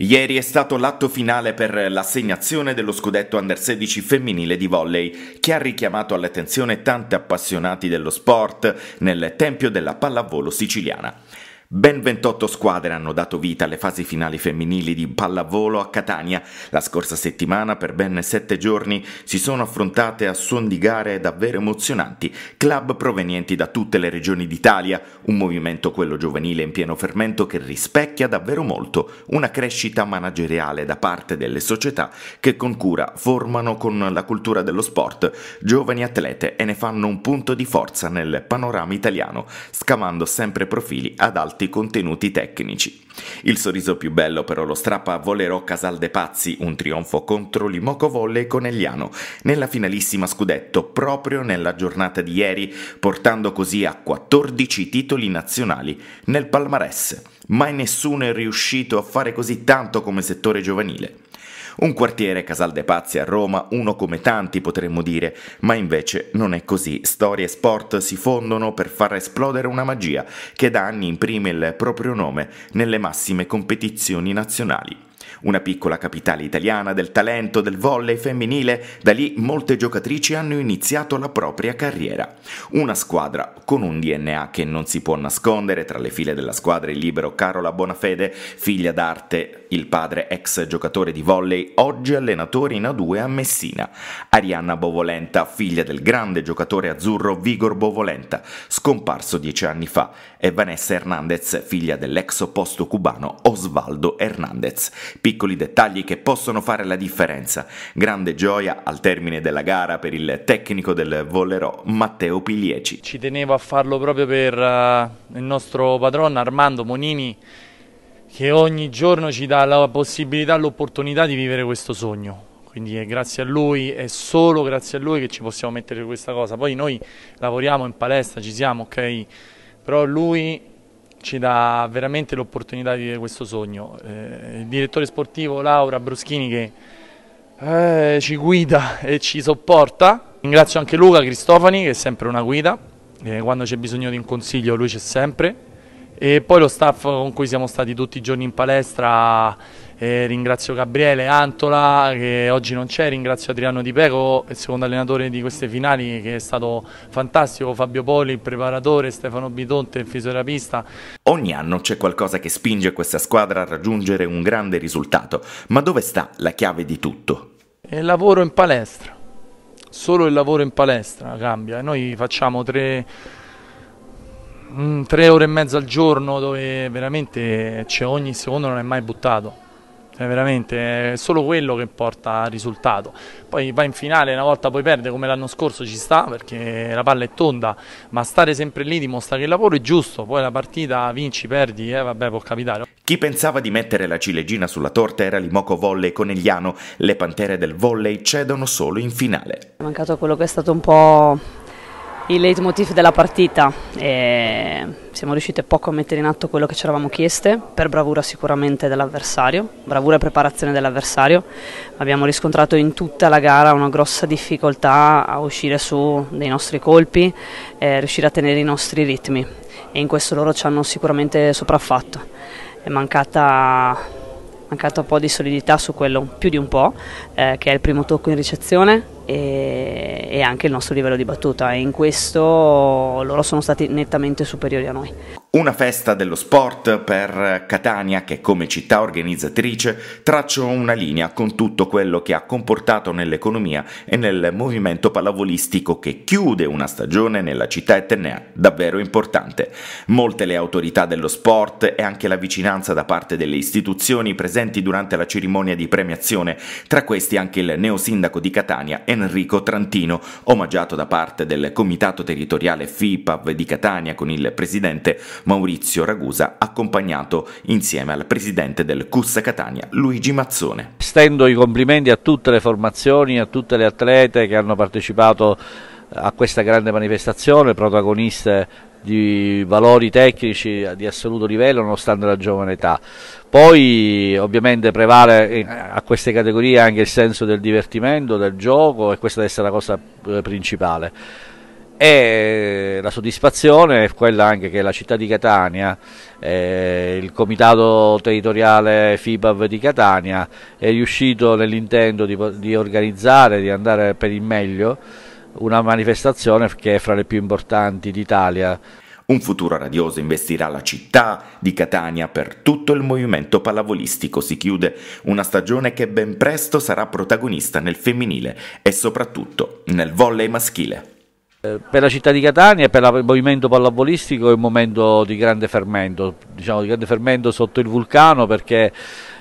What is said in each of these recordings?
Ieri è stato l'atto finale per l'assegnazione dello scudetto under 16 femminile di volley, che ha richiamato all'attenzione tanti appassionati dello sport nel tempio della pallavolo siciliana. Ben 28 squadre hanno dato vita alle fasi finali femminili di pallavolo a Catania. La scorsa settimana, per ben sette giorni, si sono affrontate a suon di gare davvero emozionanti, club provenienti da tutte le regioni d'Italia, un movimento quello giovanile in pieno fermento che rispecchia davvero molto una crescita manageriale da parte delle società che con cura formano con la cultura dello sport giovani atlete e ne fanno un punto di forza nel panorama italiano, scamando sempre profili ad alta alti contenuti tecnici. Il sorriso più bello però lo strappa a Volerò Casal de Pazzi, un trionfo contro Limoco Volle e Conegliano, nella finalissima scudetto proprio nella giornata di ieri, portando così a 14 titoli nazionali nel palmarès. Mai nessuno è riuscito a fare così tanto come settore giovanile. Un quartiere Casal de Pazzi a Roma, uno come tanti potremmo dire, ma invece non è così. Storia e sport si fondono per far esplodere una magia che da anni imprime il proprio nome nelle massime competizioni nazionali. Una piccola capitale italiana del talento del volley femminile, da lì molte giocatrici hanno iniziato la propria carriera. Una squadra con un DNA che non si può nascondere tra le file della squadra il libero Carola Bonafede, figlia d'arte, il padre ex giocatore di volley, oggi allenatore in A2 a Messina. Arianna Bovolenta, figlia del grande giocatore azzurro Vigor Bovolenta, scomparso dieci anni fa, e Vanessa Hernandez, figlia dell'ex opposto cubano Osvaldo Hernandez piccoli dettagli che possono fare la differenza. Grande gioia al termine della gara per il tecnico del Vollerò Matteo Piglieci. Ci tenevo a farlo proprio per eh, il nostro padrone Armando Monini che ogni giorno ci dà la possibilità, l'opportunità di vivere questo sogno. Quindi è grazie a lui, è solo grazie a lui che ci possiamo mettere questa cosa. Poi noi lavoriamo in palestra, ci siamo, ok? Però lui ci dà veramente l'opportunità di dire questo sogno. Eh, il direttore sportivo Laura Bruschini che eh, ci guida e ci sopporta. Ringrazio anche Luca Cristofani che è sempre una guida, eh, quando c'è bisogno di un consiglio lui c'è sempre. E poi lo staff con cui siamo stati tutti i giorni in palestra, eh, ringrazio Gabriele Antola che oggi non c'è, ringrazio Adriano Di Peco, il secondo allenatore di queste finali che è stato fantastico, Fabio Poli, il preparatore, Stefano Bidonte, il fisioterapista. Ogni anno c'è qualcosa che spinge questa squadra a raggiungere un grande risultato, ma dove sta la chiave di tutto? Il lavoro in palestra, solo il lavoro in palestra cambia, noi facciamo tre mh, mm, tre ore e mezza al giorno dove veramente cioè, ogni secondo non è mai buttato. è cioè, veramente è solo quello che porta al risultato. Poi va in finale, una volta poi perde come l'anno scorso ci sta perché la palla è tonda, ma stare sempre lì dimostra che il lavoro è giusto, poi la partita vinci, perdi, eh, vabbè può capitare. Chi pensava di mettere la ciliegina sulla torta era Limoco Volley Conegliano, le pantere del volley cedono solo in finale. È mancato quello che è stato un po' il leitmotiv della partita. E siamo riusciti poco a mettere in atto quello che ci eravamo chieste, per bravura sicuramente dell'avversario, bravura e preparazione dell'avversario. Abbiamo riscontrato in tutta la gara una grossa difficoltà a uscire su dei nostri colpi, eh, riuscire a tenere i nostri ritmi e in questo loro ci hanno sicuramente sopraffatto. È mancata mancato un po' di solidità su quello, più di un po', eh, che è il primo tocco in ricezione e, e anche il nostro livello di battuta e in questo loro sono stati nettamente superiori a noi. Una festa dello sport per Catania che come città organizzatrice traccia una linea con tutto quello che ha comportato nell'economia e nel movimento pallavolistico che chiude una stagione nella città etnea davvero importante. Molte le autorità dello sport e anche la vicinanza da parte delle istituzioni presenti durante la cerimonia di premiazione, tra questi anche il neosindaco di Catania Enrico Trantino, omaggiato da parte del Comitato Territoriale FIPAV di Catania con il presidente Maurizio Ragusa, accompagnato insieme al presidente del Cussa Catania, Luigi Mazzone. Stendo i complimenti a tutte le formazioni, a tutte le atlete che hanno partecipato eh, a questa grande manifestazione, protagoniste di valori tecnici di assoluto livello nonostante la giovane età. Poi ovviamente prevale eh, a queste categorie anche il senso del divertimento, del gioco e questa deve essere la cosa eh, principale e eh, la soddisfazione è quella anche che la città di Catania, eh, il comitato territoriale FIBAV di Catania è riuscito nell'intento di, di, organizzare, di andare per il meglio una manifestazione che è fra le più importanti d'Italia. Un futuro radioso investirà la città di Catania per tutto il movimento pallavolistico. Si chiude una stagione che ben presto sarà protagonista nel femminile e soprattutto nel volley maschile. Eh, per la città di Catania, e per il movimento pallavolistico è un momento di grande fermento, diciamo di grande fermento sotto il vulcano perché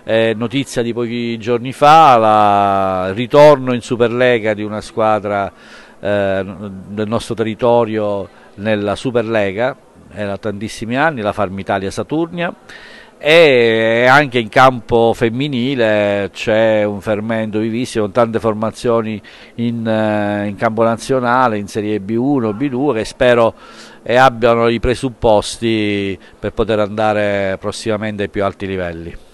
è notizia di pochi giorni fa il ritorno in Superlega di una squadra eh, del nostro territorio nella Superlega, era da tantissimi anni, la Farmitalia Saturnia e anche in campo femminile c'è un fermento vivissimo con tante formazioni in, eh, in, campo nazionale, in Serie B1, B2 che spero eh, abbiano i presupposti per poter andare prossimamente ai più alti livelli.